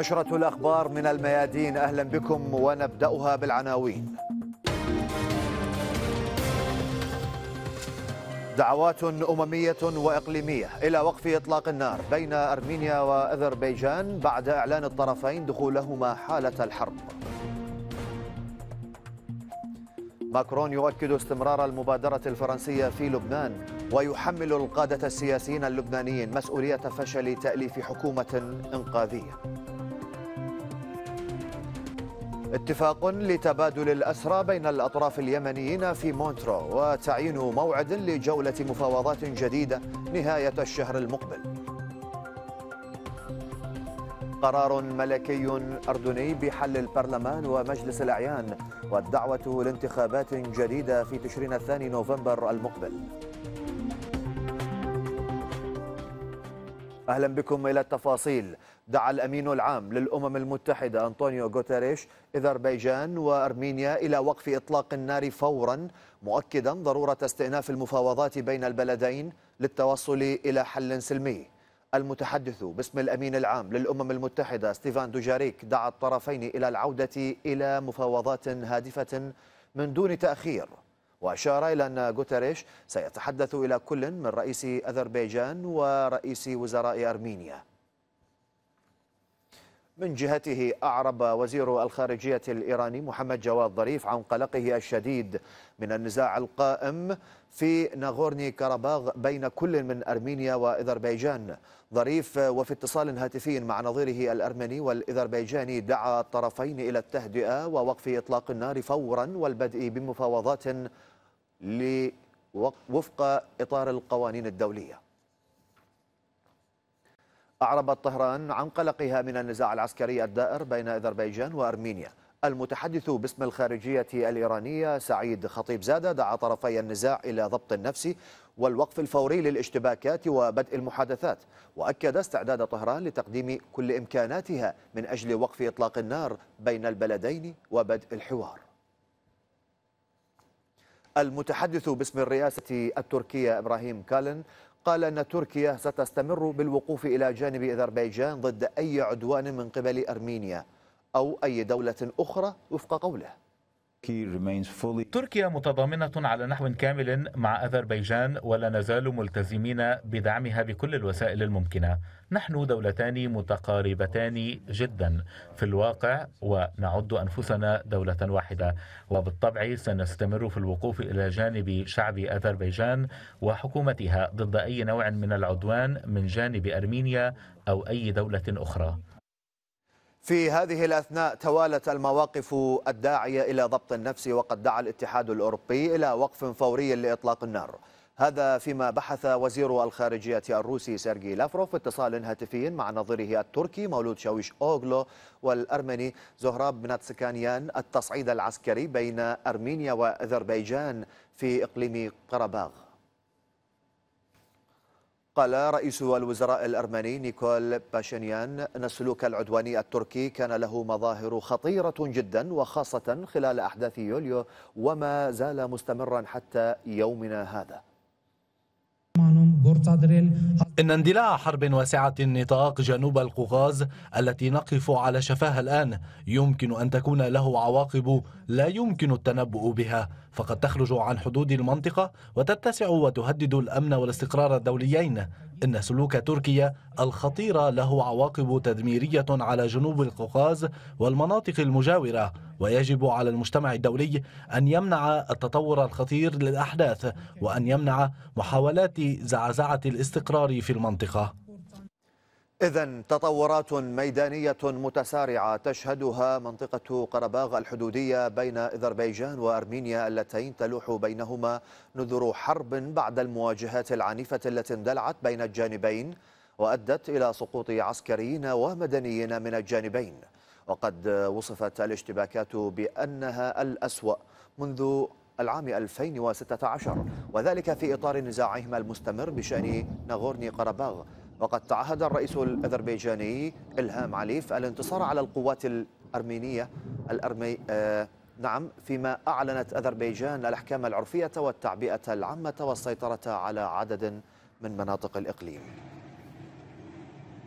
نشرة الأخبار من الميادين أهلا بكم ونبدأها بالعناوين دعوات أممية وإقليمية إلى وقف إطلاق النار بين أرمينيا وأذربيجان بعد إعلان الطرفين دخولهما حالة الحرب ماكرون يؤكد استمرار المبادرة الفرنسية في لبنان ويحمل القادة السياسيين اللبنانيين مسؤولية فشل تأليف حكومة إنقاذية اتفاق لتبادل الأسرى بين الأطراف اليمنيين في مونترو وتعيين موعد لجولة مفاوضات جديدة نهاية الشهر المقبل قرار ملكي أردني بحل البرلمان ومجلس الأعيان والدعوة لانتخابات جديدة في تشرين الثاني نوفمبر المقبل أهلا بكم إلى التفاصيل دعا الأمين العام للأمم المتحدة أنطونيو غوتاريش أذربيجان وأرمينيا إلى وقف إطلاق النار فورا مؤكدا ضرورة استئناف المفاوضات بين البلدين للتوصل إلى حل سلمي المتحدث باسم الأمين العام للأمم المتحدة ستيفان دوجاريك دعا الطرفين إلى العودة إلى مفاوضات هادفة من دون تأخير وأشار إلى أن غوتاريش سيتحدث إلى كل من رئيس أذربيجان ورئيس وزراء أرمينيا من جهته أعرب وزير الخارجية الإيراني محمد جواد ظريف عن قلقه الشديد من النزاع القائم في ناغورني كاراباغ بين كل من أرمينيا وأذربيجان ظريف وفي اتصال هاتفي مع نظيره الأرمني والأذربيجاني دعا الطرفين إلى التهدئة ووقف إطلاق النار فورا والبدء بمفاوضات وفق إطار القوانين الدولية أعربت طهران عن قلقها من النزاع العسكري الدائر بين أذربيجان وأرمينيا المتحدث باسم الخارجية الإيرانية سعيد خطيب زادة دعا طرفي النزاع إلى ضبط النفس والوقف الفوري للاشتباكات وبدء المحادثات وأكد استعداد طهران لتقديم كل إمكاناتها من أجل وقف إطلاق النار بين البلدين وبدء الحوار المتحدث باسم الرئاسة التركية إبراهيم كالن قال أن تركيا ستستمر بالوقوف إلى جانب أذربيجان ضد أي عدوان من قبل أرمينيا أو أي دولة أخرى وفق قوله تركيا متضامنة على نحو كامل مع أذربيجان ولا نزال ملتزمين بدعمها بكل الوسائل الممكنة نحن دولتان متقاربتان جدا في الواقع ونعد أنفسنا دولة واحدة وبالطبع سنستمر في الوقوف إلى جانب شعب أذربيجان وحكومتها ضد أي نوع من العدوان من جانب أرمينيا أو أي دولة أخرى في هذه الأثناء توالت المواقف الداعية إلى ضبط النفس وقد دعا الاتحاد الأوروبي إلى وقف فوري لإطلاق النار هذا فيما بحث وزير الخارجية الروسي سيرجي لافروف اتصال هاتفي مع نظيره التركي مولود شاويش أوغلو والأرمني زهراب بناتسكانيان التصعيد العسكري بين أرمينيا وأذربيجان في إقليم قرباغ قال رئيس الوزراء الأرمني نيكول باشنيان أن السلوك العدواني التركي كان له مظاهر خطيرة جدا وخاصة خلال أحداث يوليو وما زال مستمرا حتى يومنا هذا إن اندلاع حرب واسعة النطاق جنوب القوقاز التي نقف على شفاها الآن يمكن أن تكون له عواقب لا يمكن التنبؤ بها فقد تخرج عن حدود المنطقة وتتسع وتهدد الأمن والاستقرار الدوليين إن سلوك تركيا الخطير له عواقب تدميرية على جنوب القوقاز والمناطق المجاورة ويجب على المجتمع الدولي أن يمنع التطور الخطير للأحداث وأن يمنع محاولات زعزعة الاستقرار في المنطقة إذا تطورات ميدانية متسارعة تشهدها منطقة قرباغ الحدودية بين أذربيجان وأرمينيا اللتين تلوح بينهما نذر حرب بعد المواجهات العنيفة التي اندلعت بين الجانبين وأدت إلى سقوط عسكريين ومدنيين من الجانبين وقد وصفت الاشتباكات بأنها الأسوأ منذ العام 2016 وذلك في إطار نزاعهما المستمر بشأن ناغورني قرباغ وقد تعهد الرئيس الأذربيجاني إلهام عليف الانتصار على القوات الأرمينية الأرمي آه نعم فيما أعلنت أذربيجان الأحكام العرفية والتعبئة العامة والسيطرة على عدد من مناطق الإقليم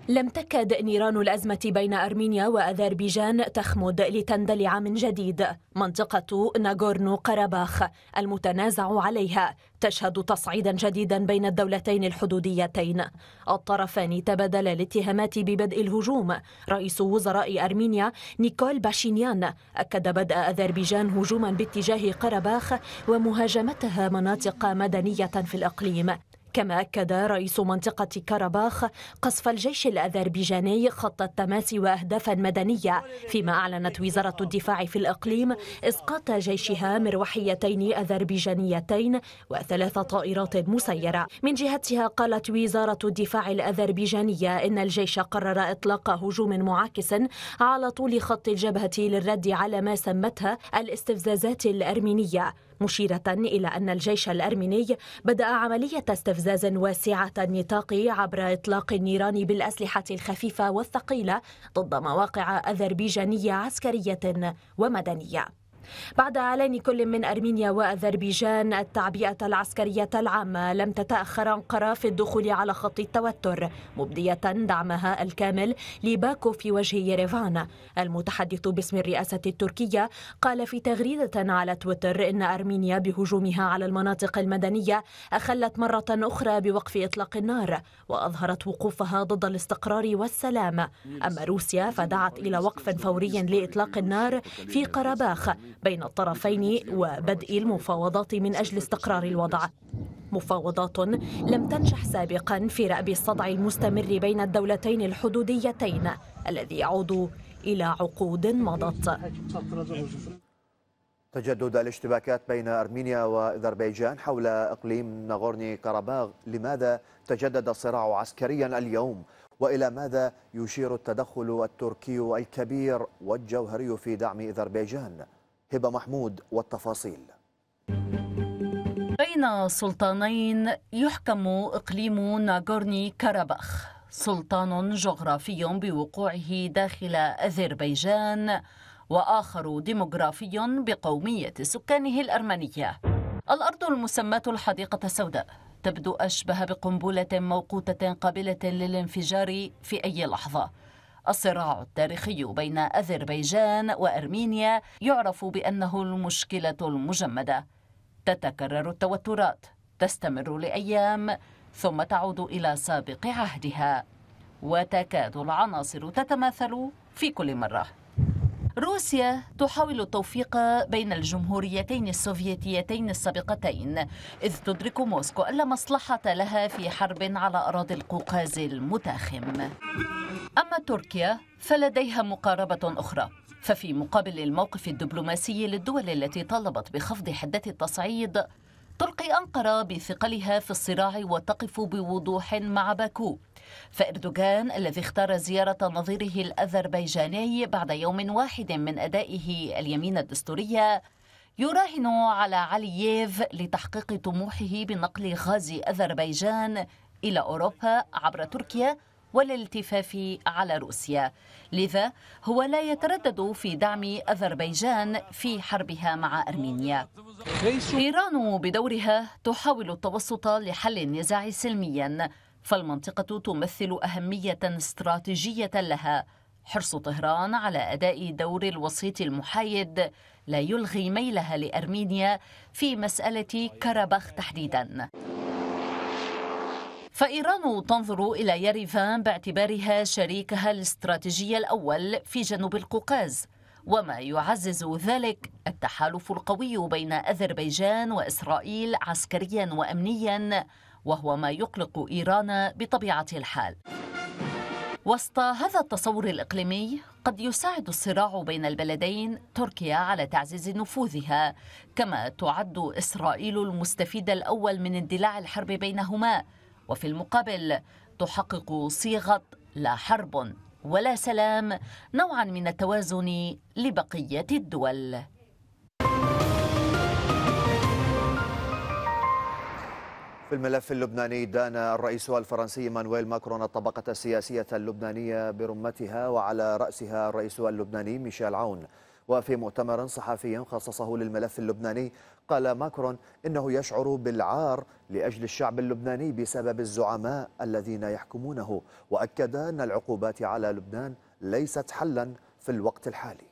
لم تكد نيران الأزمة بين أرمينيا وأذربيجان تخمد لتندلع من جديد منطقة ناغورنو قرباخ المتنازع عليها تشهد تصعيدا جديدا بين الدولتين الحدوديتين الطرفان تبادلا الاتهامات ببدء الهجوم رئيس وزراء أرمينيا نيكول باشينيان أكد بدء أذربيجان هجوما باتجاه قرباخ ومهاجمتها مناطق مدنية في الإقليم كما أكد رئيس منطقة كرباخ قصف الجيش الأذربيجاني خط التماس وأهدافا مدنية فيما أعلنت وزارة الدفاع في الإقليم إسقاط جيشها مروحيتين أذربيجانيتين وثلاث طائرات مسيرة من جهتها قالت وزارة الدفاع الأذربيجانية إن الجيش قرر إطلاق هجوم معاكس على طول خط الجبهة للرد على ما سمتها الاستفزازات الأرمينية مشيرة إلى أن الجيش الأرميني بدأ عملية استفزاز واسعة النطاق عبر إطلاق النيران بالأسلحة الخفيفة والثقيلة ضد مواقع أذربيجانية عسكرية ومدنية بعد إعلان كل من أرمينيا وأذربيجان التعبئة العسكرية العامة لم تتأخر أنقرة في الدخول على خط التوتر مبدية دعمها الكامل لباكو في وجه يريفان المتحدث باسم الرئاسة التركية قال في تغريدة على تويتر إن أرمينيا بهجومها على المناطق المدنية أخلت مرة أخرى بوقف إطلاق النار وأظهرت وقوفها ضد الاستقرار والسلام أما روسيا فدعت إلى وقف فوري لإطلاق النار في قرباخ بين الطرفين وبدء المفاوضات من أجل استقرار الوضع مفاوضات لم تنجح سابقا في رأب الصدع المستمر بين الدولتين الحدوديتين الذي يعود إلى عقود مضت تجدد الاشتباكات بين أرمينيا وأذربيجان حول إقليم ناغورني كاراباغ لماذا تجدد الصراع عسكريا اليوم وإلى ماذا يشير التدخل التركي الكبير والجوهري في دعم أذربيجان هبة محمود والتفاصيل بين سلطانين يحكم إقليم ناغورني كاراباخ سلطان جغرافي بوقوعه داخل أذربيجان وآخر ديموغرافي بقومية سكانه الأرمنية الأرض المسماة الحديقة السوداء تبدو أشبه بقنبلة موقوتة قابلة للانفجار في أي لحظة الصراع التاريخي بين أذربيجان وأرمينيا يعرف بأنه المشكلة المجمدة تتكرر التوترات تستمر لأيام ثم تعود إلى سابق عهدها وتكاد العناصر تتماثل في كل مرة روسيا تحاول التوفيق بين الجمهوريتين السوفيتيتين السابقتين إذ تدرك موسكو ألا مصلحة لها في حرب على أراضي القوقاز المتاخم أما تركيا فلديها مقاربة أخرى ففي مقابل الموقف الدبلوماسي للدول التي طالبت بخفض حدة التصعيد تلقي أنقرة بثقلها في الصراع وتقف بوضوح مع باكو فإردوغان الذي اختار زيارة نظيره الأذربيجاني بعد يوم واحد من أدائه اليمين الدستورية يراهن على علييف لتحقيق طموحه بنقل غاز أذربيجان إلى أوروبا عبر تركيا والالتفاف على روسيا لذا هو لا يتردد في دعم أذربيجان في حربها مع أرمينيا إيران بدورها تحاول التوسط لحل النزاع سلمياً فالمنطقة تمثل أهمية استراتيجية لها حرص طهران على أداء دور الوسيط المحايد لا يلغي ميلها لأرمينيا في مسألة كرباخ تحديداً فإيران تنظر إلى يريفان باعتبارها شريكها الاستراتيجي الأول في جنوب القوقاز وما يعزز ذلك التحالف القوي بين أذربيجان وإسرائيل عسكريا وأمنيا وهو ما يقلق إيران بطبيعة الحال وسط هذا التصور الإقليمي قد يساعد الصراع بين البلدين تركيا على تعزيز نفوذها كما تعد إسرائيل المستفيد الأول من اندلاع الحرب بينهما وفي المقابل تحقق صيغة لا حرب ولا سلام نوعا من التوازن لبقية الدول بالملف اللبناني دان الرئيس الفرنسي مانويل ماكرون الطبقة السياسية اللبنانية برمتها وعلى رأسها الرئيس اللبناني ميشيل عون وفي مؤتمر صحفي خصصه للملف اللبناني قال ماكرون إنه يشعر بالعار لأجل الشعب اللبناني بسبب الزعماء الذين يحكمونه وأكد أن العقوبات على لبنان ليست حلا في الوقت الحالي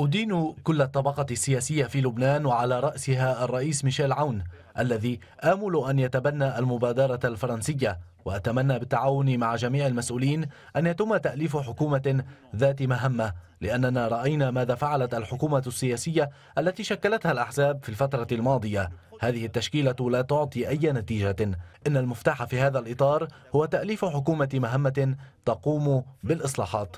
أدين كل الطبقة السياسية في لبنان وعلى رأسها الرئيس ميشيل عون الذي آمل أن يتبنى المبادرة الفرنسية وأتمنى بالتعاون مع جميع المسؤولين أن يتم تأليف حكومة ذات مهمة لأننا رأينا ماذا فعلت الحكومة السياسية التي شكلتها الأحزاب في الفترة الماضية هذه التشكيلة لا تعطي أي نتيجة إن المفتاح في هذا الإطار هو تأليف حكومة مهمة تقوم بالإصلاحات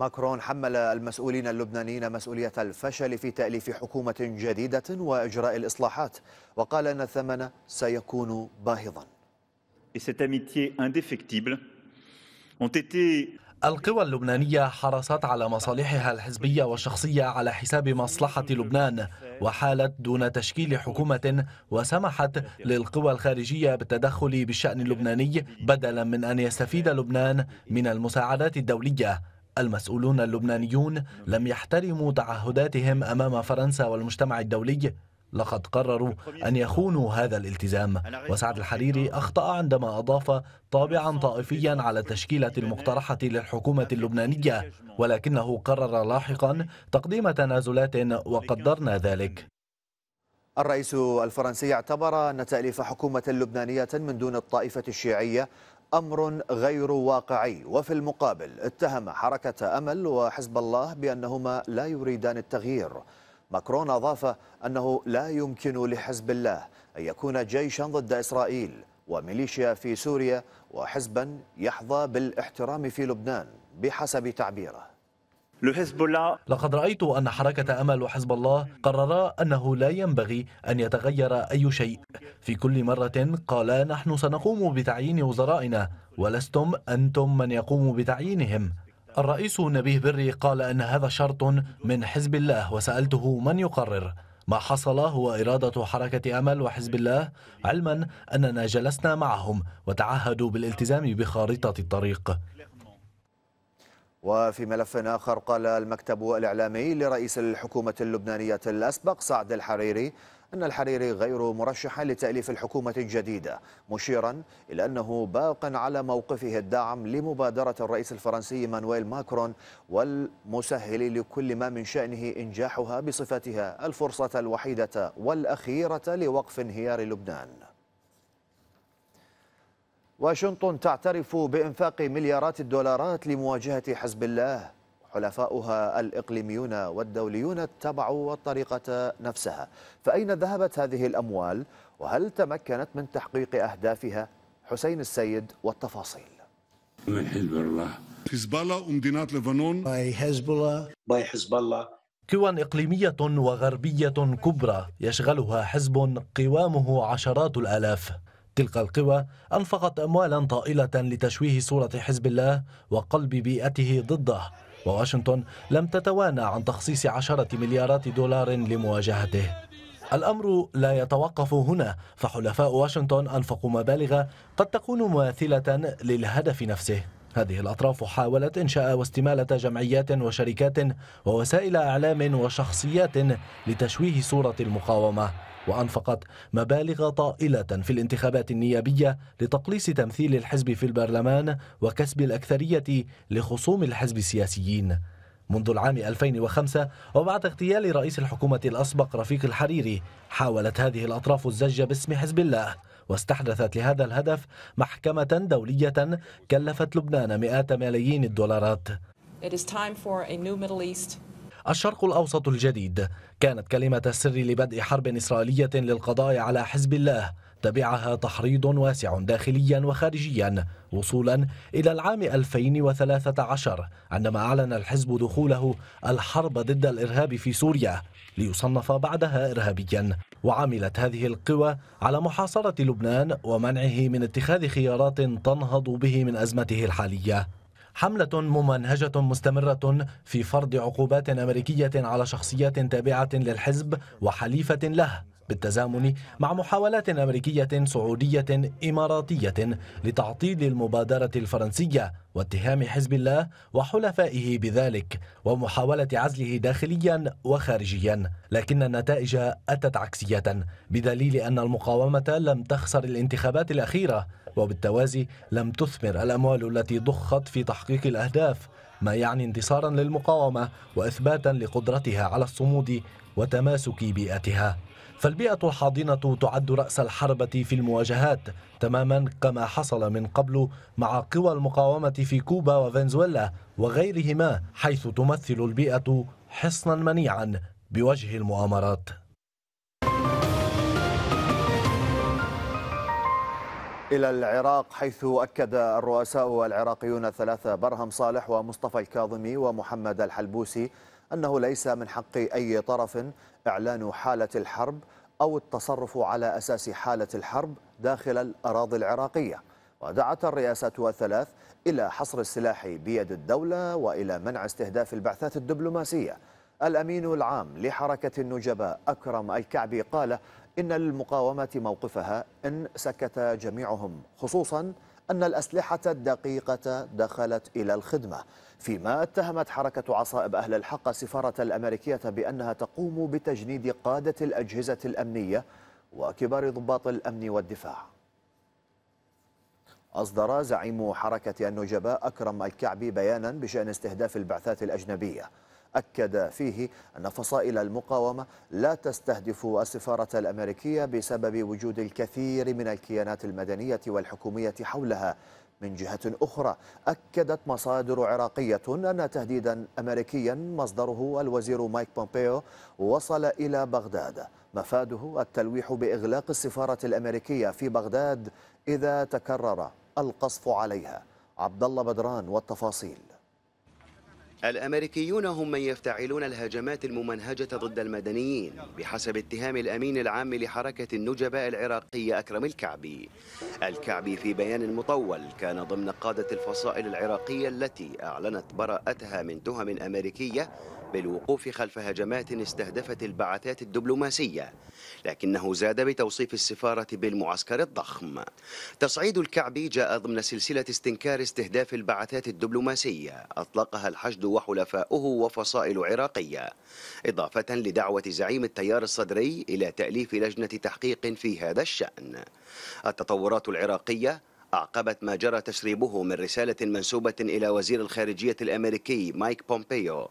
ماكرون حمل المسؤولين اللبنانيين مسؤولية الفشل في تأليف حكومة جديدة وإجراء الإصلاحات وقال أن الثمن سيكون باهظا القوى اللبنانية حرصت على مصالحها الحزبية والشخصية على حساب مصلحة لبنان وحالت دون تشكيل حكومة وسمحت للقوى الخارجية بالتدخل بالشأن اللبناني بدلا من أن يستفيد لبنان من المساعدات الدولية المسؤولون اللبنانيون لم يحترموا تعهداتهم أمام فرنسا والمجتمع الدولي لقد قرروا أن يخونوا هذا الالتزام وسعد الحريري أخطأ عندما أضاف طابعا طائفيا على التشكيلة المقترحة للحكومة اللبنانية ولكنه قرر لاحقا تقديم تنازلات وقدرنا ذلك الرئيس الفرنسي اعتبر أن تأليف حكومة لبنانية من دون الطائفة الشيعية امر غير واقعي وفي المقابل اتهم حركه امل وحزب الله بانهما لا يريدان التغيير ماكرون اضاف انه لا يمكن لحزب الله ان يكون جيشا ضد اسرائيل وميليشيا في سوريا وحزبا يحظى بالاحترام في لبنان بحسب تعبيره لقد رأيت أن حركة أمل وحزب الله قررا أنه لا ينبغي أن يتغير أي شيء في كل مرة قالا نحن سنقوم بتعيين وزرائنا ولستم أنتم من يقوم بتعيينهم الرئيس نبيه بري قال أن هذا شرط من حزب الله وسألته من يقرر ما حصل هو إرادة حركة أمل وحزب الله علما أننا جلسنا معهم وتعهدوا بالالتزام بخارطة الطريق وفي ملف آخر قال المكتب الإعلامي لرئيس الحكومة اللبنانية الأسبق سعد الحريري أن الحريري غير مرشح لتأليف الحكومة الجديدة مشيرا إلى أنه باق على موقفه الدعم لمبادرة الرئيس الفرنسي مانويل ماكرون والمسهل لكل ما من شأنه إنجاحها بصفتها الفرصة الوحيدة والأخيرة لوقف انهيار لبنان واشنطن تعترف بإنفاق مليارات الدولارات لمواجهة حزب الله حلفاؤها الإقليميون والدوليون اتبعوا الطريقة نفسها فأين ذهبت هذه الأموال وهل تمكنت من تحقيق أهدافها حسين السيد والتفاصيل من حزب الله حزب الله ومدينات لبنان باي حزب الله باي حزب الله قوى إقليمية وغربية كبرى يشغلها حزب قوامه عشرات الآلاف تلك القوى أنفقت أموالا طائلة لتشويه صورة حزب الله وقلب بيئته ضده وواشنطن لم تتوانى عن تخصيص عشرة مليارات دولار لمواجهته الأمر لا يتوقف هنا فحلفاء واشنطن أنفقوا مبالغ قد تكون مماثلة للهدف نفسه هذه الأطراف حاولت إنشاء واستمالة جمعيات وشركات ووسائل أعلام وشخصيات لتشويه صورة المقاومة وأنفقت مبالغ طائلة في الانتخابات النيابية لتقليص تمثيل الحزب في البرلمان وكسب الأكثرية لخصوم الحزب السياسيين منذ العام 2005 وبعد اغتيال رئيس الحكومة الأسبق رفيق الحريري حاولت هذه الأطراف الزج باسم حزب الله واستحدثت لهذا الهدف محكمة دولية كلفت لبنان مئات ملايين الدولارات It is time for a new Middle East الشرق الأوسط الجديد كانت كلمة السر لبدء حرب إسرائيلية للقضاء على حزب الله تبعها تحريض واسع داخليا وخارجيا وصولا إلى العام 2013 عندما أعلن الحزب دخوله الحرب ضد الإرهاب في سوريا ليصنف بعدها إرهابيا وعملت هذه القوى على محاصرة لبنان ومنعه من اتخاذ خيارات تنهض به من أزمته الحالية حملة ممنهجة مستمرة في فرض عقوبات أمريكية على شخصيات تابعة للحزب وحليفة له بالتزامن مع محاولات أمريكية سعودية إماراتية لتعطيل المبادرة الفرنسية واتهام حزب الله وحلفائه بذلك ومحاولة عزله داخليا وخارجيا لكن النتائج أتت عكسية بدليل أن المقاومة لم تخسر الانتخابات الأخيرة وبالتوازي لم تثمر الأموال التي ضخت في تحقيق الأهداف ما يعني انتصارا للمقاومة وإثباتا لقدرتها على الصمود وتماسك بيئتها فالبيئة الحاضنة تعد رأس الحربة في المواجهات تماما كما حصل من قبل مع قوى المقاومة في كوبا وفنزويلا وغيرهما حيث تمثل البيئة حصنا منيعا بوجه المؤامرات إلى العراق حيث أكد الرؤساء العراقيون الثلاثة برهم صالح ومصطفى الكاظمي ومحمد الحلبوسي أنه ليس من حق أي طرف إعلان حالة الحرب أو التصرف على أساس حالة الحرب داخل الأراضي العراقية ودعت الرئاسات الثلاث إلى حصر السلاح بيد الدولة وإلى منع استهداف البعثات الدبلوماسية الأمين العام لحركة النجباء أكرم الكعبي قال إن للمقاومة موقفها إن سكت جميعهم خصوصاً أن الأسلحة الدقيقة دخلت إلى الخدمة فيما اتهمت حركة عصائب أهل الحق سفارة الأمريكية بأنها تقوم بتجنيد قادة الأجهزة الأمنية وكبار ضباط الأمن والدفاع أصدر زعيم حركة النجباء أكرم الكعبي بيانا بشأن استهداف البعثات الأجنبية أكد فيه أن فصائل المقاومة لا تستهدف السفارة الأمريكية بسبب وجود الكثير من الكيانات المدنية والحكومية حولها من جهة أخرى أكدت مصادر عراقية أن تهديدا أمريكيا مصدره الوزير مايك بومبيو وصل إلى بغداد مفاده التلويح بإغلاق السفارة الأمريكية في بغداد إذا تكرر القصف عليها عبد الله بدران والتفاصيل الأمريكيون هم من يفتعلون الهجمات الممنهجة ضد المدنيين بحسب اتهام الأمين العام لحركة النجباء العراقية أكرم الكعبي الكعبي في بيان مطول كان ضمن قادة الفصائل العراقية التي أعلنت براءتها من تهم أمريكية بالوقوف خلف هجمات استهدفت البعثات الدبلوماسية لكنه زاد بتوصيف السفارة بالمعسكر الضخم تصعيد الكعبي جاء ضمن سلسلة استنكار استهداف البعثات الدبلوماسية أطلقها الحشد وحلفاؤه وفصائل عراقية إضافة لدعوة زعيم التيار الصدري إلى تأليف لجنة تحقيق في هذا الشأن التطورات العراقية أعقبت ما جرى تسريبه من رسالة منسوبة إلى وزير الخارجية الأمريكي مايك بومبيو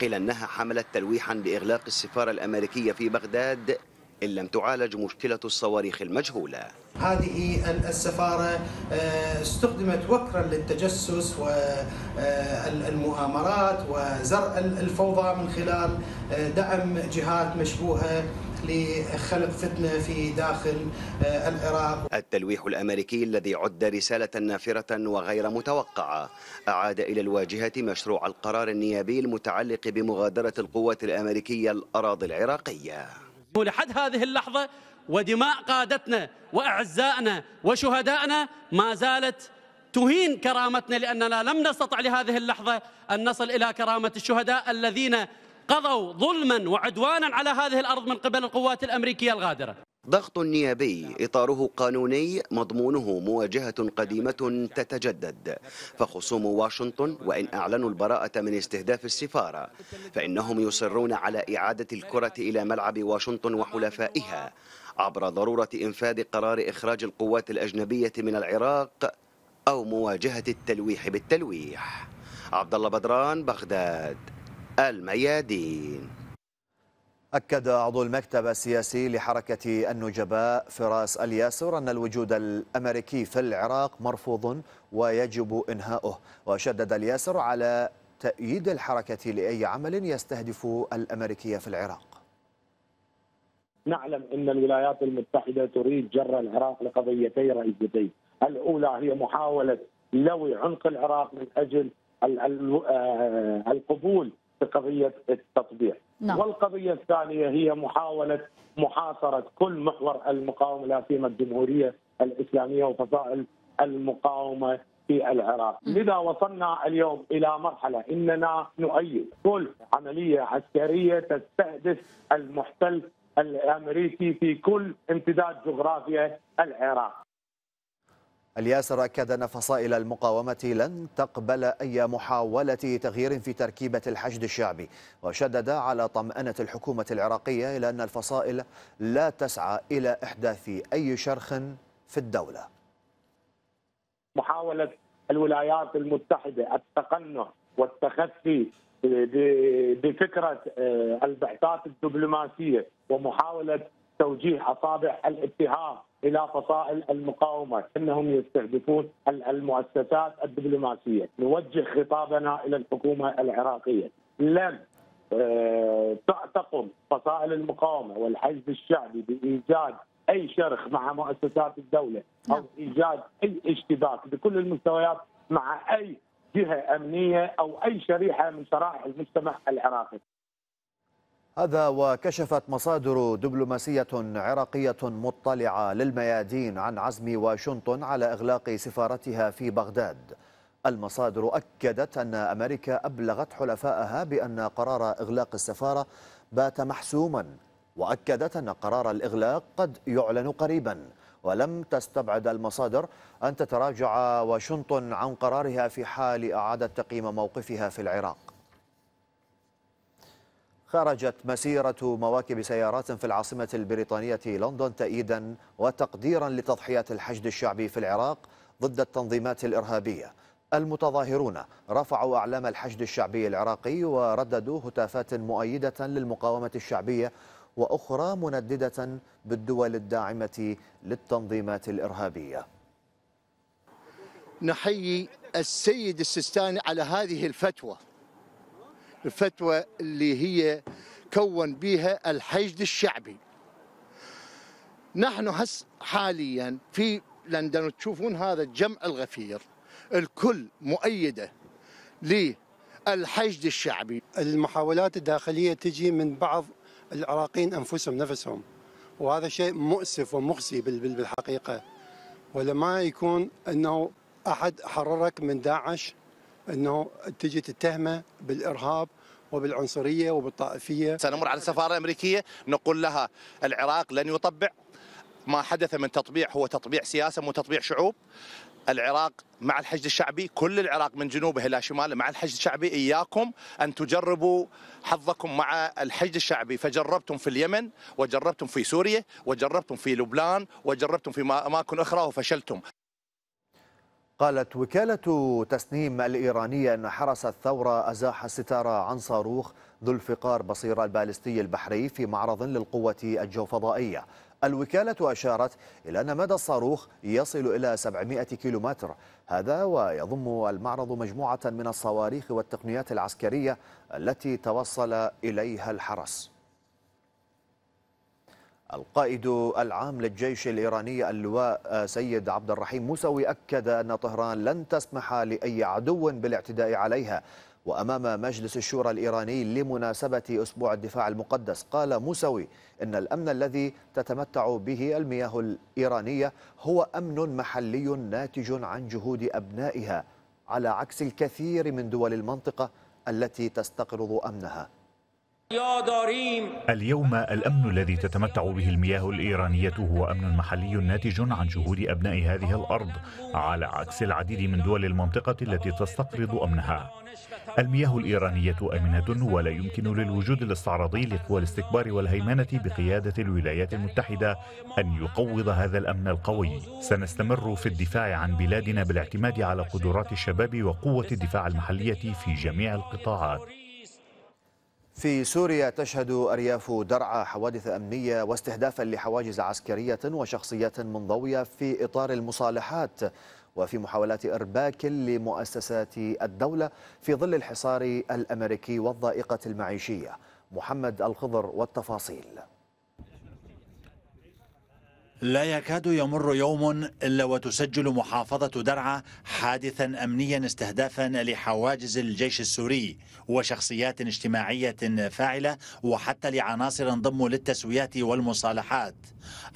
قيل أنها حملت تلويحا بإغلاق السفارة الأمريكية في بغداد إن لم تعالج مشكلة الصواريخ المجهولة هذه السفارة آه، استخدمت وكرا للتجسس والمؤامرات آه، وزرع الفوضى من خلال آه، دعم جهات مشبوهة لخلق فتنة في داخل العراق التلويح الأمريكي الذي عد رسالة نافرة وغير متوقعة أعاد إلى الواجهة مشروع القرار النيابي المتعلق بمغادرة القوات الأمريكية الأراضي العراقية ولحد هذه اللحظة ودماء قادتنا وأعزائنا وشهدائنا ما زالت تهين كرامتنا لأننا لم نستطع لهذه اللحظة أن نصل إلى كرامة الشهداء الذين قضوا ظلما وعدوانا على هذه الأرض من قبل القوات الأمريكية الغادرة ضغط نيابي إطاره قانوني مضمونه مواجهة قديمة تتجدد فخصوم واشنطن وإن أعلنوا البراءة من استهداف السفارة فإنهم يصرون على إعادة الكرة إلى ملعب واشنطن وحلفائها عبر ضرورة إنفاذ قرار إخراج القوات الأجنبية من العراق أو مواجهة التلويح بالتلويح عبد الله بدران بغداد الميادين أكد عضو المكتب السياسي لحركة النجباء فراس الياسر أن الوجود الأمريكي في العراق مرفوض ويجب إنهاؤه وشدد الياسر على تأييد الحركة لأي عمل يستهدف الأمريكية في العراق نعلم أن الولايات المتحدة تريد جر العراق لقضيتي رئيسيتين الأولى هي محاولة لوي عنق العراق من أجل آه، القبول في قضيه التطبيع نعم. والقضيه الثانيه هي محاوله محاصره كل محور المقاومه لا سيما الجمهوريه الاسلاميه وفصائل المقاومه في العراق نعم. لذا وصلنا اليوم إلى مرحلة إننا نؤيد كل عملية عسكرية تستهدف المحتل الأمريكي في كل امتداد جغرافيا العراق الياسر أكد أن فصائل المقاومة لن تقبل أي محاولة تغيير في تركيبة الحشد الشعبي وشدد على طمأنة الحكومة العراقية إلى أن الفصائل لا تسعى إلى إحداث أي شرخ في الدولة محاولة الولايات المتحدة التقنع والتخفي بفكرة آه، البعثات الدبلوماسية ومحاولة توجيه أصابع الاتهام الى فصائل المقاومه انهم يستهدفون المؤسسات الدبلوماسيه، نوجه خطابنا الى الحكومه العراقيه، لن آه، تعتقم فصائل المقاومه والحزب الشعبي بايجاد اي شرخ مع مؤسسات الدوله او نعم. ايجاد اي اشتباك بكل المستويات مع اي جهه امنيه او اي شريحه من شرائح المجتمع العراقي. هذا وكشفت مصادر دبلوماسية عراقية مطلعة للميادين عن عزم واشنطن على إغلاق سفارتها في بغداد المصادر أكدت أن أمريكا أبلغت حلفائها بأن قرار إغلاق السفارة بات محسوما وأكدت أن قرار الإغلاق قد يعلن قريبا ولم تستبعد المصادر أن تتراجع واشنطن عن قرارها في حال إعادة تقييم موقفها في العراق خرجت مسيرة مواكب سيارات في العاصمة البريطانية لندن تأييدا وتقديرا لتضحيات الحشد الشعبي في العراق ضد التنظيمات الإرهابية المتظاهرون رفعوا أعلام الحشد الشعبي العراقي ورددوا هتافات مؤيدة للمقاومة الشعبية وأخرى منددة بالدول الداعمة للتنظيمات الإرهابية نحيي السيد السستاني على هذه الفتوى الفتوى اللي هي كون بها الحشد الشعبي نحن هس حاليا في لندن تشوفون هذا الجمع الغفير الكل مؤيده للحشد الشعبي المحاولات الداخليه تجي من بعض العراقيين انفسهم نفسهم وهذا شيء مؤسف ومخزي بالحقيقه ولما يكون انه احد حررك من داعش انه تجي تتهمه بالارهاب وبالعنصريه وبالطائفيه سنمر على السفاره الامريكيه نقول لها العراق لن يطبع ما حدث من تطبيع هو تطبيع سياسه مو تطبيع شعوب العراق مع الحشد الشعبي كل العراق من جنوبه إلى شماله مع الحشد الشعبي إياكم أن تجربوا حظكم مع الحشد الشعبي فجربتم في اليمن وجربتم في سوريا وجربتم في لبنان وجربتم في أماكن أخرى وفشلتم قالت وكالة تسنيم الإيرانية أن حرس الثورة أزاح الستارة عن صاروخ ذو الفقار بصير البالستي البحري في معرض للقوة الجوفضائية الوكالة أشارت إلى أن مدى الصاروخ يصل إلى 700 كيلومتر هذا ويضم المعرض مجموعة من الصواريخ والتقنيات العسكرية التي توصل إليها الحرس القائد العام للجيش الإيراني اللواء آه، سيد عبد الرحيم موسوي أكد أن طهران لن تسمح لأي عدو بالاعتداء عليها وأمام مجلس الشورى الإيراني لمناسبة أسبوع الدفاع المقدس قال موسوي إن الأمن الذي تتمتع به المياه الإيرانية هو أمن محلي ناتج عن جهود أبنائها على عكس الكثير من دول المنطقة التي تستقرض أمنها اليوم الأمن الذي تتمتع به المياه الإيرانية هو أمن محلي ناتج عن جهود أبناء هذه الأرض على عكس العديد من دول المنطقة التي تستقرض أمنها المياه الإيرانية آمنة ولا يمكن للوجود الاستعراضي لقوى الاستكبار والهيمنة بقيادة الولايات المتحدة أن يقوض هذا الأمن القوي سنستمر في الدفاع عن بلادنا بالاعتماد على قدرات الشباب وقوة الدفاع المحلية في جميع القطاعات في سوريا تشهد أرياف درعا حوادث أمنية واستهدافا لحواجز عسكرية وشخصيات منضوية في إطار المصالحات وفي محاولات إرباك لمؤسسات الدولة في ظل الحصار الأمريكي والضائقة المعيشية محمد الخضر والتفاصيل لا يكاد يمر يوم إلا وتسجل محافظة درعا حادثا أمنيا استهدافا لحواجز الجيش السوري وشخصيات اجتماعية فاعلة وحتى لعناصر انضموا للتسويات والمصالحات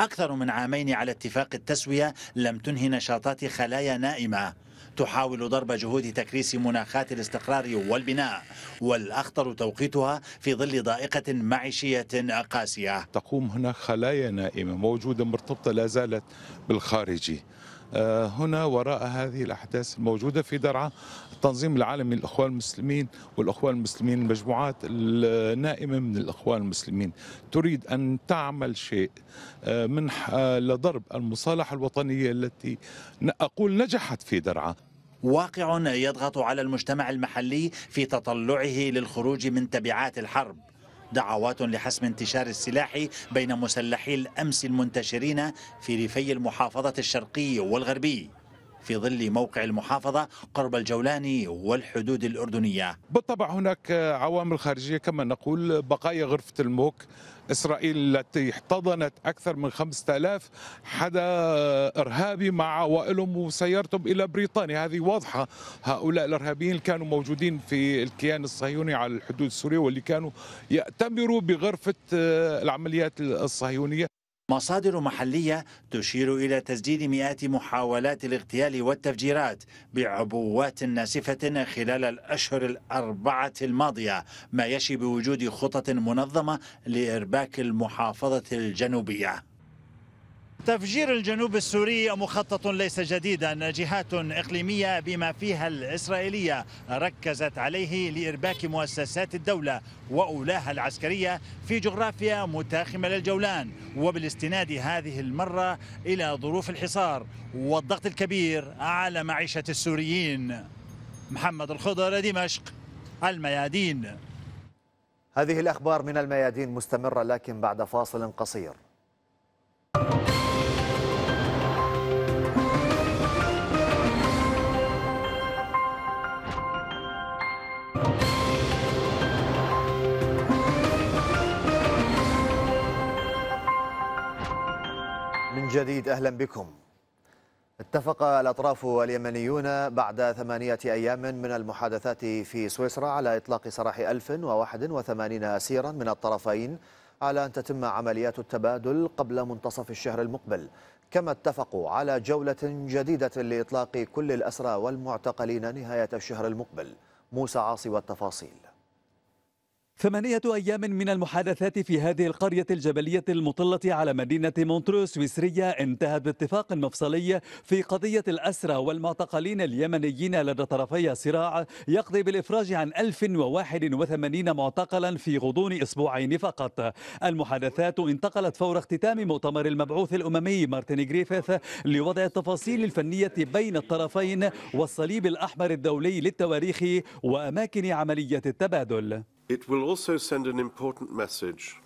أكثر من عامين على اتفاق التسوية لم تنهي نشاطات خلايا نائمة تحاول ضرب جهود تكريس مناخات الاستقرار والبناء والأخطر توقيتها في ظل ضائقة معيشية قاسية تقوم هناك خلايا نائمة موجودة مرتبطة لا زالت بالخارجي آه، هنا وراء هذه الأحداث الموجودة في درعا التنظيم العالمي للإخوان المسلمين والإخوان المسلمين المجموعات النائمة من الإخوان المسلمين تريد أن تعمل شيء آه، من آه، لضرب المصالحة الوطنية التي أقول نجحت في درعا واقع يضغط على المجتمع المحلي في تطلعه للخروج من تبعات الحرب دعوات لحسم انتشار السلاح بين مسلحي الأمس المنتشرين في ريفي المحافظة الشرقي والغربي في ظل موقع المحافظة قرب الجولان والحدود الأردنية بالطبع هناك عوامل خارجية كما نقول بقايا غرفة الموك إسرائيل التي احتضنت أكثر من 5000 حدا إرهابي مع عوائلهم وسيارتهم إلى بريطانيا هذه واضحة هؤلاء الإرهابيين كانوا موجودين في الكيان الصهيوني على الحدود السورية واللي كانوا يأتمروا بغرفة آه، العمليات الصهيونية مصادر محلية تشير إلى تسجيل مئات محاولات الاغتيال والتفجيرات بعبوات ناسفة خلال الأشهر الأربعة الماضية ما يشي بوجود خطط منظمة لإرباك المحافظة الجنوبية تفجير الجنوب السوري مخطط ليس جديدا جهات إقليمية بما فيها الإسرائيلية ركزت عليه لإرباك مؤسسات الدولة وأولاها العسكرية في جغرافيا متاخمة للجولان وبالاستناد هذه المرة إلى ظروف الحصار والضغط الكبير على معيشة السوريين محمد الخضر دمشق الميادين هذه الأخبار من الميادين مستمرة لكن بعد فاصل قصير جديد أهلا بكم اتفق الأطراف اليمنيون بعد ثمانية أيام من المحادثات في سويسرا على إطلاق سراح 1081 أسيرا من الطرفين على أن تتم عمليات التبادل قبل منتصف الشهر المقبل كما اتفقوا على جولة جديدة لإطلاق كل الأسرى والمعتقلين نهاية الشهر المقبل موسى عاصي والتفاصيل ثمانية أيام من المحادثات في هذه القرية الجبلية المطلة على مدينة مونترو السويسرية انتهت باتفاق مفصلي في قضية الأسرى والمعتقلين اليمنيين لدى طرفي صراع يقضي بالإفراج عن 1081 معتقلا في غضون أسبوعين فقط المحادثات انتقلت فور اختتام مؤتمر المبعوث الأممي مارتن جريفيث لوضع التفاصيل الفنية بين الطرفين والصليب الأحمر الدولي للتواريخ وأماكن عملية التبادل It will also send an important message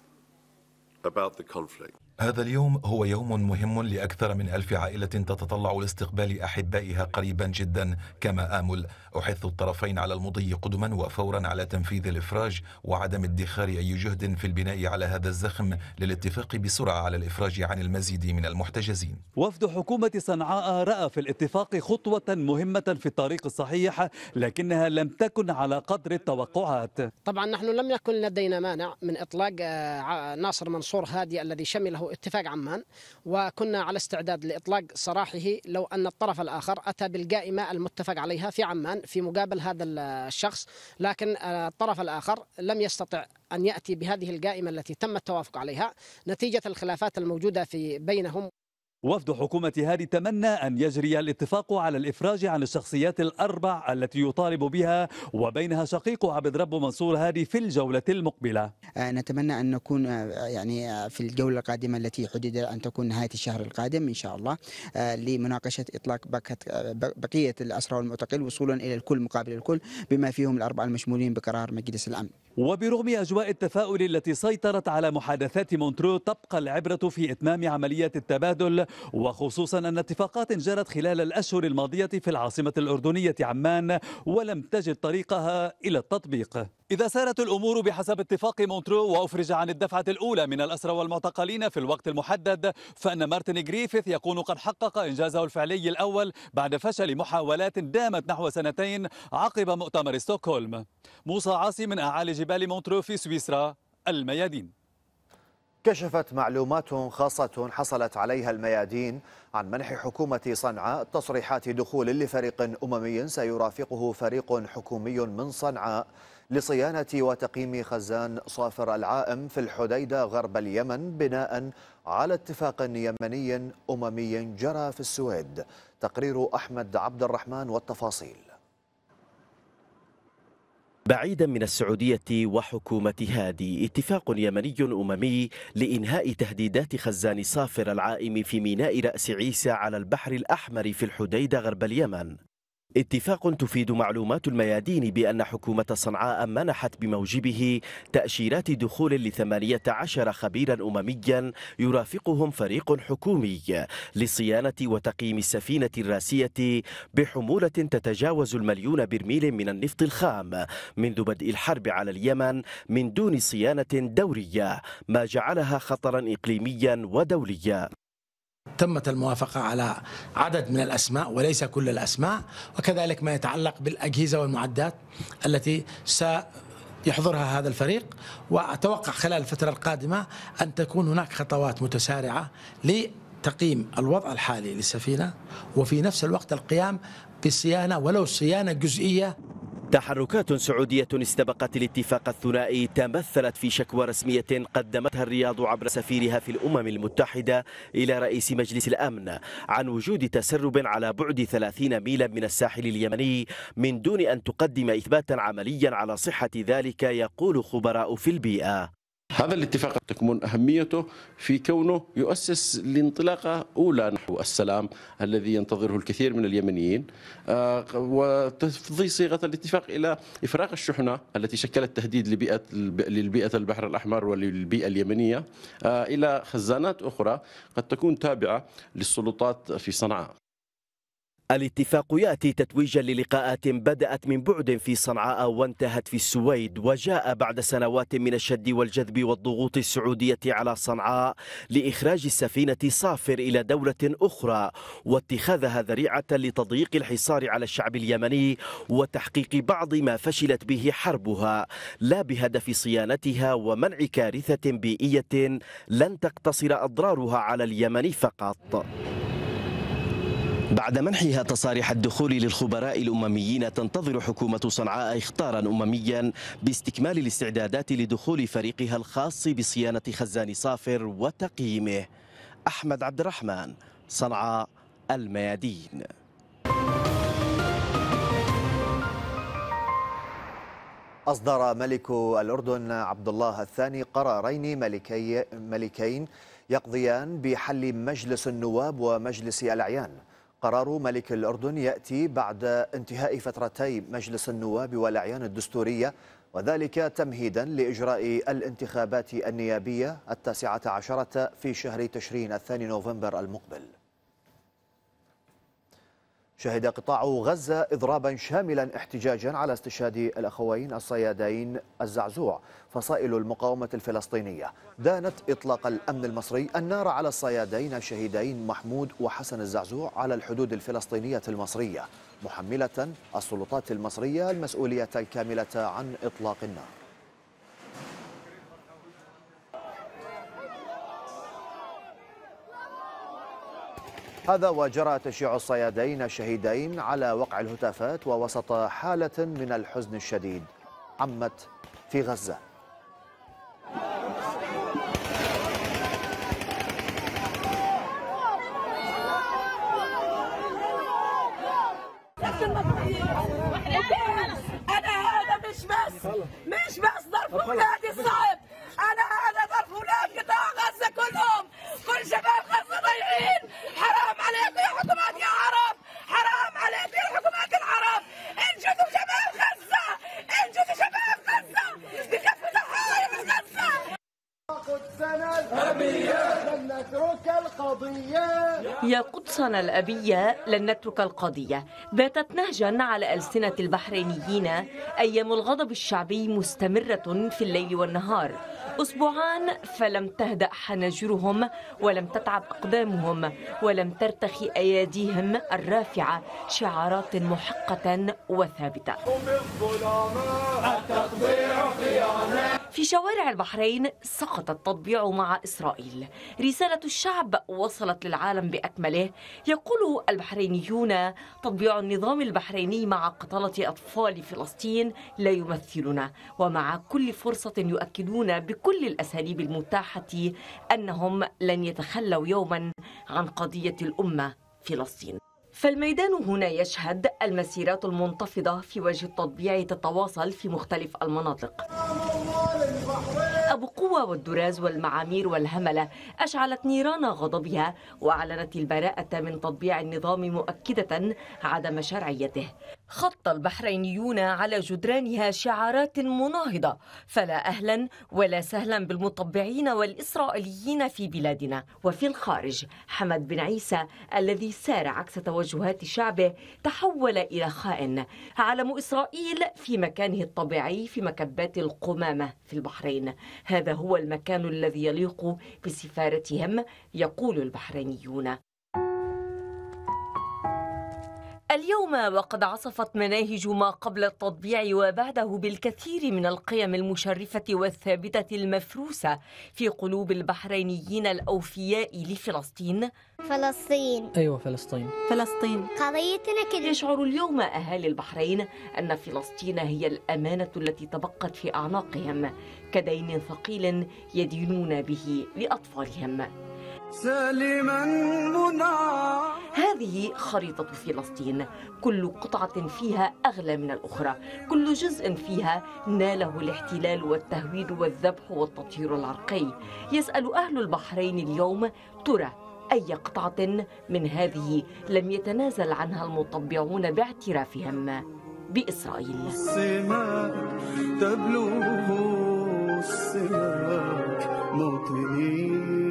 about the conflict. هذا اليوم هو يوم مهم لأكثر من ألف عائلة تتطلع لاستقبال أحبائها قريبا جدا كما آمل أحث الطرفين على المضي قدما وفورا على تنفيذ الإفراج وعدم ادخار أي جهد في البناء على هذا الزخم للاتفاق بسرعة على الإفراج عن المزيد من المحتجزين وفد حكومة صنعاء رأى في الاتفاق خطوة مهمة في الطريق الصحيح لكنها لم تكن على قدر التوقعات طبعا نحن لم يكن لدينا مانع من إطلاق آه، ناصر منصور هادي الذي شمله اتفاق عمان وكنا على استعداد لإطلاق سراحه لو أن الطرف الآخر أتى بالقائمة المتفق عليها في عمان في مقابل هذا الشخص لكن الطرف الآخر لم يستطع أن يأتي بهذه القائمة التي تم التوافق عليها نتيجة الخلافات الموجودة في بينهم وفد حكومة هادي تمنى أن يجري الاتفاق على الإفراج عن الشخصيات الأربع التي يطالب بها وبينها شقيق عبد رب منصور هادي في الجولة المقبلة آه، نتمنى أن نكون آه، يعني آه، في الجولة القادمة التي حدد أن تكون نهاية الشهر القادم إن شاء الله لمناقشة إطلاق بقية الأسرى والمعتقل وصولا إلى الكل مقابل الكل بما فيهم الأربعة المشمولين بقرار مجلس الأمن وبرغم أجواء التفاؤل التي سيطرت على محادثات مونترو تبقى العبرة في إتمام عملية التبادل وخصوصا أن اتفاقات جرت خلال الأشهر الماضية في العاصمة الأردنية عمان ولم تجد طريقها إلى التطبيق إذا سارت الأمور بحسب اتفاق مونترو وأفرج عن الدفعة الأولى من الأسرى والمعتقلين في الوقت المحدد فأن مارتن جريفيث يكون قد حقق إنجازه الفعلي الأول بعد فشل محاولات دامت نحو سنتين عقب مؤتمر ستوكهولم موسى عاصي من أعالي جبال مونترو في سويسرا الميادين كشفت معلومات خاصة حصلت عليها الميادين عن منح حكومة صنعاء تصريحات دخول لفريق أممي سيرافقه فريق حكومي من صنعاء لصيانة وتقييم خزان صافر العائم في الحديدة غرب اليمن بناء على اتفاق يمني أممي جرى في السويد تقرير أحمد عبد الرحمن والتفاصيل بعيدا من السعودية وحكومة هادي اتفاق يمني أممي لإنهاء تهديدات خزان صافر العائم في ميناء رأس عيسى على البحر الأحمر في الحديدة غرب اليمن اتفاق تفيد معلومات الميادين بأن حكومة صنعاء منحت بموجبه تأشيرات دخول لثمانية عشر خبيرا أمميا يرافقهم فريق حكومي لصيانة وتقييم السفينة الراسية بحمولة تتجاوز المليون برميل من النفط الخام منذ بدء الحرب على اليمن من دون صيانة دورية ما جعلها خطرا إقليميا ودوليا تمت الموافقة على عدد من الأسماء وليس كل الأسماء وكذلك ما يتعلق بالأجهزة والمعدات التي سيحضرها هذا الفريق وأتوقع خلال الفترة القادمة أن تكون هناك خطوات متسارعة لتقييم الوضع الحالي للسفينة وفي نفس الوقت القيام بصيانة ولو صيانة جزئية تحركات سعودية استبقت الاتفاق الثنائي تمثلت في شكوى رسمية قدمتها الرياض عبر سفيرها في الأمم المتحدة إلى رئيس مجلس الأمن عن وجود تسرب على بعد 30 ميلا من الساحل اليمني من دون أن تقدم إثباتا عمليا على صحة ذلك يقول خبراء في البيئة هذا الاتفاق تكمن أهميته في كونه يؤسس لانطلاقة أولى نحو السلام الذي ينتظره الكثير من اليمنيين آه، وتفضي صيغة الاتفاق إلى إفراغ الشحنة التي شكلت تهديد لبيئة للبيئة البحر الأحمر وللبيئة اليمنية آه، إلى خزانات أخرى قد تكون تابعة للسلطات في صنعاء الاتفاق ياتي تتويجا للقاءات بدات من بعد في صنعاء وانتهت في السويد وجاء بعد سنوات من الشد والجذب والضغوط السعوديه على صنعاء لاخراج السفينه صافر الى دوله اخرى واتخاذها ذريعه لتضييق الحصار على الشعب اليمني وتحقيق بعض ما فشلت به حربها لا بهدف صيانتها ومنع كارثه بيئيه لن تقتصر اضرارها على اليمن فقط. بعد منحها تصاريح الدخول للخبراء الأمميين تنتظر حكومة صنعاء إخطارا أمميا باستكمال الاستعدادات لدخول فريقها الخاص بصيانة خزان صافر وتقييمه أحمد عبد الرحمن صنعاء الميادين أصدر ملك الأردن عبد الله الثاني قرارين ملكي ملكين يقضيان بحل مجلس النواب ومجلس الأعيان قرار ملك الأردن يأتي بعد انتهاء فترتي مجلس النواب والأعيان الدستورية وذلك تمهيدا لإجراء الانتخابات النيابية التاسعة عشرة في شهر تشرين الثاني نوفمبر المقبل شهد قطاع غزة إضرابا شاملا احتجاجا على استشهاد الأخوين الصيادين الزعزوع فصائل المقاومة الفلسطينية دانت إطلاق الأمن المصري النار على الصيادين الشهيدين محمود وحسن الزعزوع على الحدود الفلسطينية المصرية محملة السلطات المصرية المسؤولية الكاملة عن إطلاق النار هذا وجرى تشييع الصيادين الشهيدين على وقع الهتافات ووسط حالة من الحزن الشديد عمت في غزة قدسنا الأبية لن نترك القضية باتت نهجا على ألسنة البحرينيين أيام الغضب الشعبي مستمرة في الليل والنهار أسبوعان فلم تهدأ حناجرهم ولم تتعب أقدامهم ولم ترتخي أياديهم الرافعة شعارات محقة وثابتة في شوارع البحرين سقط التطبيع مع إسرائيل رسالة الشعب وصلت للعالم بأكمله يقول البحرينيون تطبيع النظام البحريني مع قتلة أطفال فلسطين لا يمثلنا ومع كل فرصة يؤكدون بكل الأساليب المتاحة أنهم لن يتخلوا يوما عن قضية الأمة فلسطين فالميدان هنا يشهد المسيرات المنتفضة في وجه التطبيع تتواصل في مختلف المناطق أبو بقوة والدراز والمعامير والهملة أشعلت نيران غضبها وأعلنت البراءة من تطبيع النظام مؤكدة عدم شرعيته خط البحرينيون على جدرانها شعارات مناهضة فلا أهلا ولا سهلا بالمطبعين والإسرائيليين في بلادنا وفي الخارج حمد بن عيسى الذي سار عكس توجهات شعبه تحول إلى خائن علم إسرائيل في مكانه الطبيعي في مكبات القمامة في البحرين هذا هو المكان الذي يليق بسفارتهم يقول البحرينيون اليوم وقد عصفت مناهج ما قبل التطبيع وبعده بالكثير من القيم المشرفة والثابتة المفروسة في قلوب البحرينيين الأوفياء لفلسطين فلسطين أيوة فلسطين فلسطين قضيتنا كده يشعر اليوم أهالي البحرين أن فلسطين هي الأمانة التي تبقت في أعناقهم كدين ثقيل يدينون به لأطفالهم سالما منع هذه خريطة فلسطين كل قطعة فيها أغلى من الأخرى كل جزء فيها ناله الاحتلال والتهويد والذبح والتطهير العرقي يسأل أهل البحرين اليوم ترى أي قطعة من هذه لم يتنازل عنها المطبعون باعترافهم بإسرائيل تبلغ السماء موطنين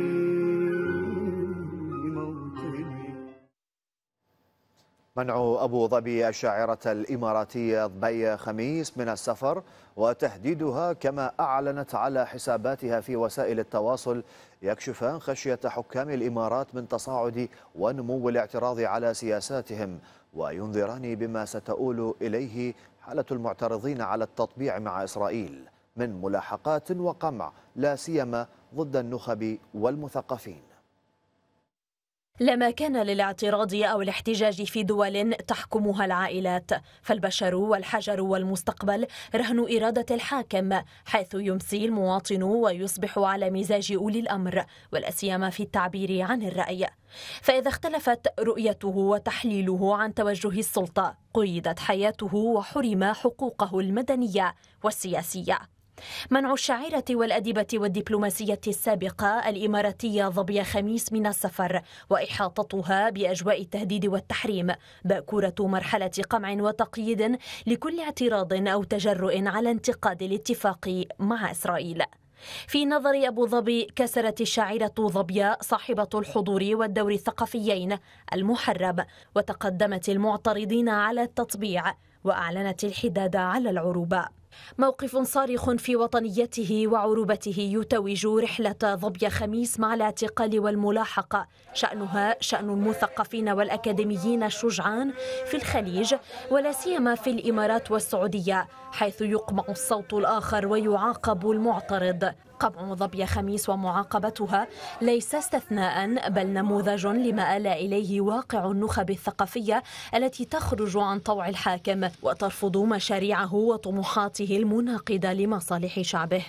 منع أبو ظبي الشاعرة الإماراتية ضبي خميس من السفر وتهديدها كما أعلنت على حساباتها في وسائل التواصل يكشفان خشية حكام الإمارات من تصاعد ونمو الاعتراض على سياساتهم وينذران بما ستؤول إليه حالة المعترضين على التطبيع مع إسرائيل من ملاحقات وقمع لا سيما ضد النخب والمثقفين لا كان للاعتراض أو الاحتجاج في دول تحكمها العائلات فالبشر والحجر والمستقبل رهن إرادة الحاكم حيث يمسي المواطن ويصبح على مزاج أولي الأمر سيما في التعبير عن الرأي فإذا اختلفت رؤيته وتحليله عن توجه السلطة قيدت حياته وحرم حقوقه المدنية والسياسية منع الشاعرة والأديبة والدبلوماسية السابقة الإماراتية ظبية خميس من السفر وإحاطتها بأجواء التهديد والتحريم باكورة مرحلة قمع وتقييد لكل اعتراض أو تجرؤ على انتقاد الاتفاق مع إسرائيل في نظر أبو ظبي كسرت الشاعرة ظبياء صاحبة الحضور والدور الثقافيين المحرم وتقدمت المعترضين على التطبيع وأعلنت الحداد على العروبة موقف صارخ في وطنيته وعروبته يتوج رحلة ظبي خميس مع الاعتقال والملاحقة شأنها شأن المثقفين والأكاديميين الشجعان في الخليج ولا سيما في الإمارات والسعودية حيث يقمع الصوت الآخر ويعاقب المعترض قمع ظبي خميس ومعاقبتها ليس استثناء بل نموذج لما آل إليه واقع النخب الثقافية التي تخرج عن طوع الحاكم وترفض مشاريعه وطموحاته المناقضة لمصالح شعبه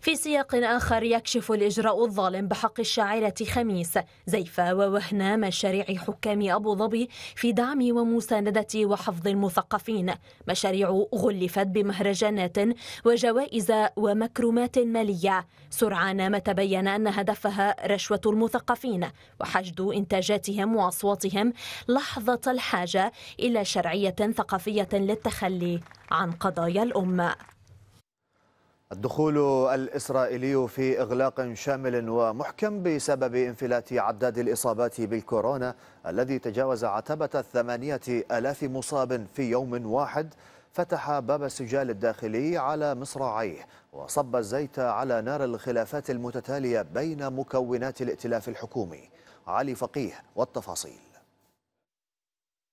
في سياق آخر يكشف الإجراء الظالم بحق الشاعرة خميس زيفة ووهنا مشاريع حكام أبو ظبي في دعم ومساندة وحفظ المثقفين مشاريع غلفت بمهرجانات وجوائز ومكرمات مالية سرعان ما تبين أن هدفها رشوة المثقفين وحشد إنتاجاتهم وأصواتهم لحظة الحاجة إلى شرعية ثقافية للتخلي عن قضايا الأمة الدخول الإسرائيلي في إغلاق شامل ومحكم بسبب انفلات عداد الإصابات بالكورونا الذي تجاوز عتبة الثمانية ألاف مصاب في يوم واحد فتح باب السجال الداخلي على مصراعيه وصب الزيت على نار الخلافات المتتالية بين مكونات الائتلاف الحكومي علي فقيه والتفاصيل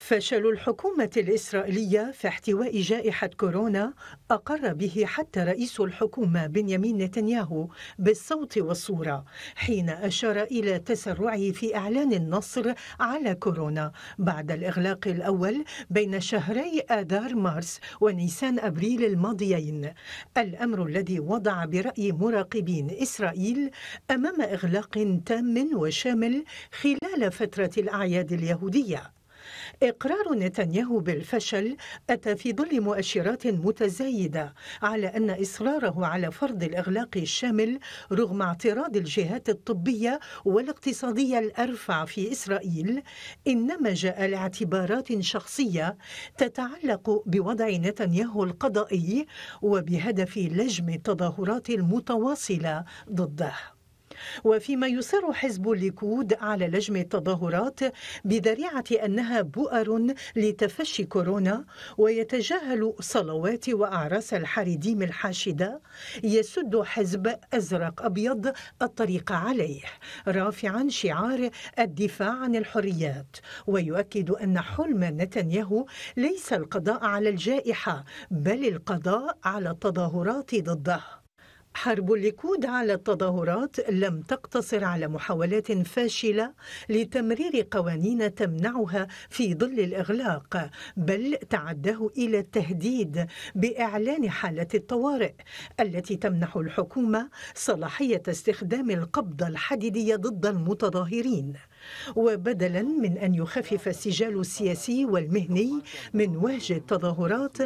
فشل الحكومة الإسرائيلية في احتواء جائحة كورونا أقر به حتى رئيس الحكومة بنيامين نتنياهو بالصوت والصورة حين أشار إلى تسرعه في إعلان النصر على كورونا بعد الإغلاق الأول بين شهري آذار مارس ونيسان أبريل الماضيين الأمر الذي وضع برأي مراقبين إسرائيل أمام إغلاق تام وشامل خلال فترة الأعياد اليهودية إقرار نتنياهو بالفشل أتى في ظل مؤشرات متزايدة على أن إصراره على فرض الإغلاق الشامل رغم اعتراض الجهات الطبية والاقتصادية الأرفع في إسرائيل إنما جاء لاعتبارات شخصية تتعلق بوضع نتنياهو القضائي وبهدف لجم التظاهرات المتواصلة ضده وفيما يصر حزب الليكود على لجم التظاهرات بذريعة أنها بؤر لتفشي كورونا ويتجاهل صلوات وأعراس الحريديم الحاشدة يسد حزب أزرق أبيض الطريق عليه رافعا شعار الدفاع عن الحريات ويؤكد أن حلم نتنياهو ليس القضاء على الجائحة بل القضاء على التظاهرات ضده حرب الليكود على التظاهرات لم تقتصر على محاولات فاشله لتمرير قوانين تمنعها في ظل الاغلاق بل تعده الى التهديد باعلان حاله الطوارئ التي تمنح الحكومه صلاحيه استخدام القبضه الحديديه ضد المتظاهرين وبدلا من أن يخفف السجال السياسي والمهني من وهج التظاهرات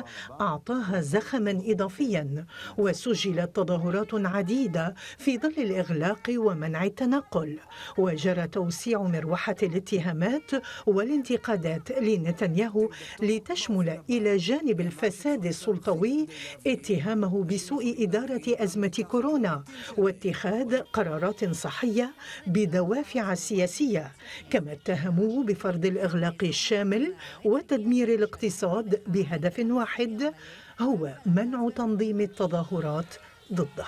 أعطاها زخما إضافيا وسجلت تظاهرات عديدة في ظل الإغلاق ومنع التنقل وجرى توسيع مروحة الاتهامات والانتقادات لنتنياهو لتشمل إلى جانب الفساد السلطوي اتهامه بسوء إدارة أزمة كورونا واتخاذ قرارات صحية بدوافع سياسية كما اتهموه بفرض الإغلاق الشامل وتدمير الاقتصاد بهدف واحد هو منع تنظيم التظاهرات ضده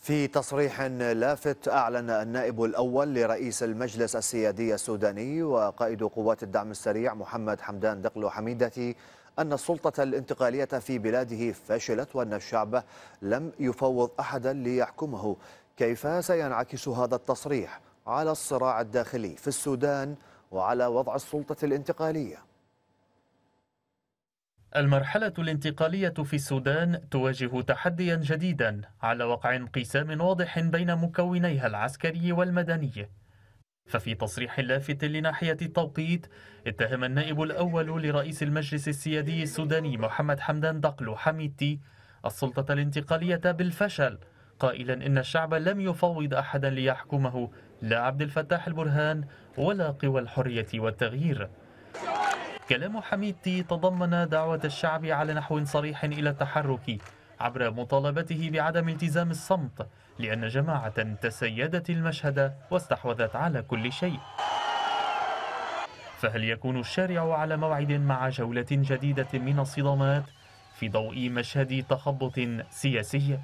في تصريح لافت أعلن النائب الأول لرئيس المجلس السيادي السوداني وقائد قوات الدعم السريع محمد حمدان دقلو حميدتي أن السلطة الانتقالية في بلاده فشلت وأن الشعب لم يفوض أحدا ليحكمه كيف سينعكس هذا التصريح؟ على الصراع الداخلي في السودان وعلى وضع السلطة الانتقالية المرحلة الانتقالية في السودان تواجه تحديا جديدا على وقع انقسام واضح بين مكونيها العسكري والمدني ففي تصريح لافت لناحية التوقيت اتهم النائب الأول لرئيس المجلس السيادي السوداني محمد حمدان دقلو حميدتي السلطة الانتقالية بالفشل قائلا إن الشعب لم يفوض أحدا ليحكمه لا عبد الفتاح البرهان ولا قوى الحرية والتغيير كلام حميدتي تضمن دعوة الشعب على نحو صريح إلى التحرك عبر مطالبته بعدم التزام الصمت لأن جماعة تسيدت المشهد واستحوذت على كل شيء فهل يكون الشارع على موعد مع جولة جديدة من الصدمات في ضوء مشهد تخبط سياسي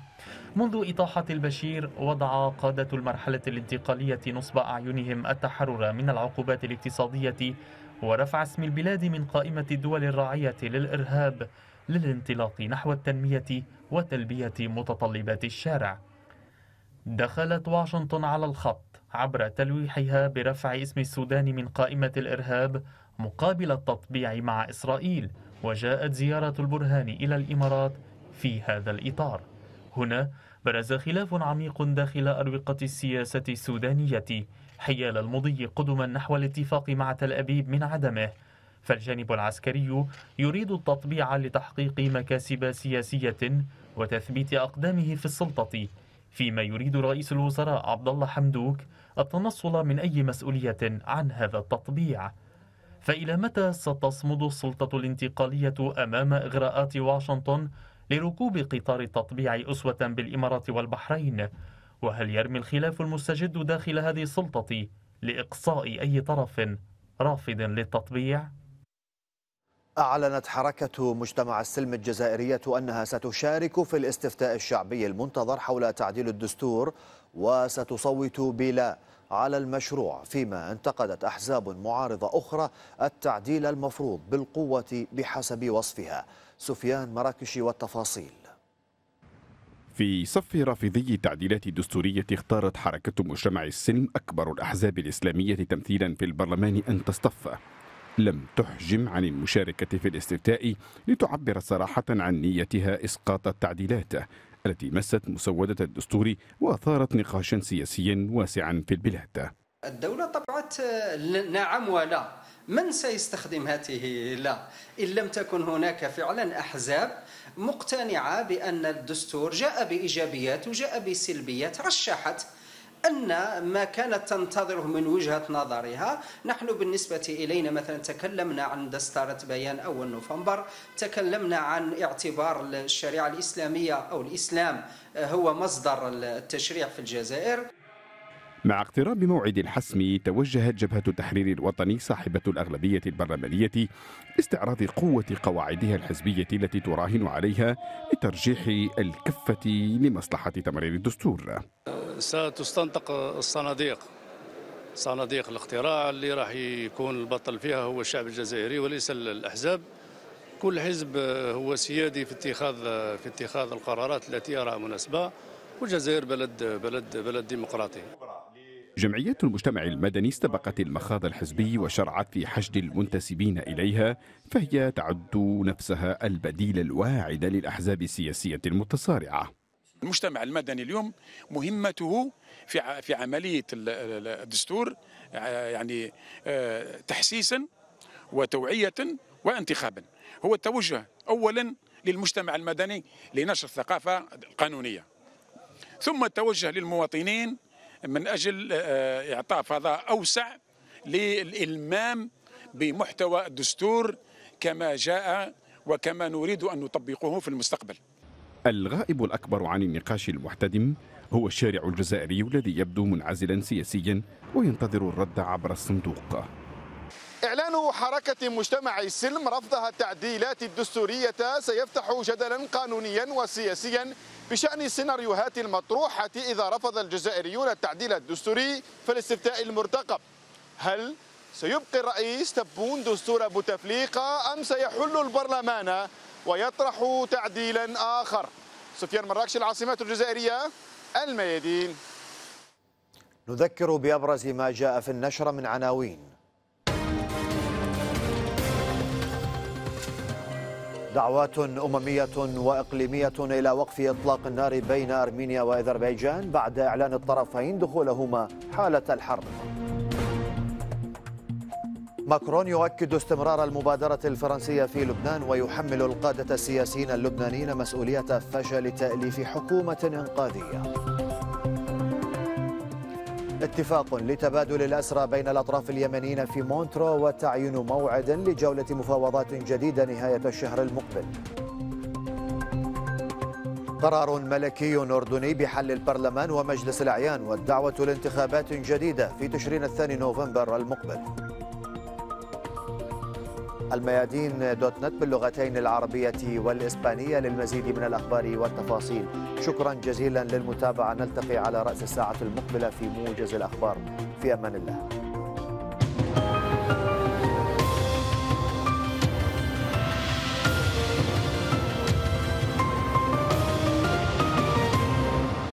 منذ إطاحة البشير وضع قادة المرحلة الانتقالية نصب أعينهم التحرر من العقوبات الاقتصادية ورفع اسم البلاد من قائمة الدول الراعية للإرهاب للانطلاق نحو التنمية وتلبية متطلبات الشارع دخلت واشنطن على الخط عبر تلويحها برفع اسم السودان من قائمة الإرهاب مقابل التطبيع مع إسرائيل وجاءت زيارة البرهان إلى الإمارات في هذا الإطار هنا برز خلاف عميق داخل أروقة السياسة السودانية حيال المضي قدما نحو الاتفاق مع تل أبيب من عدمه فالجانب العسكري يريد التطبيع لتحقيق مكاسب سياسية وتثبيت أقدامه في السلطة فيما يريد رئيس الوزراء عبد الله حمدوك التنصل من أي مسؤولية عن هذا التطبيع فإلى متى ستصمد السلطة الانتقالية أمام إغراءات واشنطن لركوب قطار التطبيع أسوة بالإمارات والبحرين؟ وهل يرمي الخلاف المستجد داخل هذه السلطة لإقصاء أي طرف رافض للتطبيع؟ أعلنت حركة مجتمع السلم الجزائرية أنها ستشارك في الاستفتاء الشعبي المنتظر حول تعديل الدستور وستصوت بلا على المشروع فيما انتقدت أحزاب معارضة أخرى التعديل المفروض بالقوة بحسب وصفها سفيان مراكشي والتفاصيل في صف رافضي التعديلات الدستورية اختارت حركة مجتمع السلم أكبر الأحزاب الإسلامية تمثيلا في البرلمان أن تصطف لم تحجم عن المشاركة في الاستفتاء لتعبر صراحة عن نيتها إسقاط التعديلات التي مست مسودة الدستور وأثارت نقاشا سياسيا واسعا في البلاد الدولة طبعت نعم ولا من سيستخدم هذه لا إن لم تكن هناك فعلا أحزاب مقتنعة بأن الدستور جاء بإيجابيات وجاء بسلبيات رشحت أن ما كانت تنتظره من وجهة نظرها نحن بالنسبة إلينا مثلا تكلمنا عن دستارة بيان أول نوفمبر تكلمنا عن اعتبار الشريعة الإسلامية أو الإسلام هو مصدر التشريع في الجزائر مع اقتراب موعد الحسم توجهت جبهة التحرير الوطني صاحبة الأغلبية البرلمانية لاستعراض قوة قواعدها الحزبية التي تراهن عليها لترجيح الكفة لمصلحة تمرير الدستور ستستنطق الصناديق صناديق الاقتراع اللي راح يكون البطل فيها هو الشعب الجزائري وليس الأحزاب كل حزب هو سيادي في اتخاذ في اتخاذ القرارات التي يراها مناسبه والجزائر بلد بلد بلد ديمقراطي جمعيات المجتمع المدني استبقت المخاض الحزبي وشرعت في حشد المنتسبين إليها فهي تعد نفسها البديل الواعد للأحزاب السياسية المتصارعة المجتمع المدني اليوم مهمته في في عمليه الدستور يعني آه، تحسيسا وتوعيه وانتخابا هو التوجه اولا للمجتمع المدني لنشر الثقافه القانونيه ثم التوجه للمواطنين من اجل آه، اعطاء فضاء اوسع للالمام بمحتوى الدستور كما جاء وكما نريد ان نطبقه في المستقبل الغائب الأكبر عن النقاش المحتدم هو الشارع الجزائري الذي يبدو منعزلا سياسيا وينتظر الرد عبر الصندوق إعلان حركة مجتمع السلم رفضها التعديلات الدستورية سيفتح جدلا قانونيا وسياسيا بشأن السيناريوهات المطروحة إذا رفض الجزائريون التعديل الدستوري فالاستفتاء المرتقب هل سيبقي الرئيس تبون دستور بوتفليقة أم سيحل البرلمان ويطرح تعديلا آخر سفيان مراكش العاصمة الجزائرية الميادين نذكر بأبرز ما جاء في النشرة من عناوين دعوات أممية وإقليمية إلى وقف إطلاق النار بين أرمينيا وأذربيجان بعد إعلان الطرفين دخولهما حالة الحرب ماكرون يؤكد استمرار المبادرة الفرنسية في لبنان ويحمل القادة السياسيين اللبنانيين مسؤولية فشل تأليف حكومة إنقاذية اتفاق لتبادل الأسرى بين الأطراف اليمنيين في مونترو وتعيين موعد لجولة مفاوضات جديدة نهاية الشهر المقبل قرار ملكي أردني بحل البرلمان ومجلس الأعيان والدعوة لانتخابات جديدة في تشرين الثاني نوفمبر المقبل الميادين دوت نت باللغتين العربية والإسبانية للمزيد من الأخبار والتفاصيل شكرا جزيلا للمتابعة نلتقي على رأس الساعة المقبلة في موجز الأخبار في أمان الله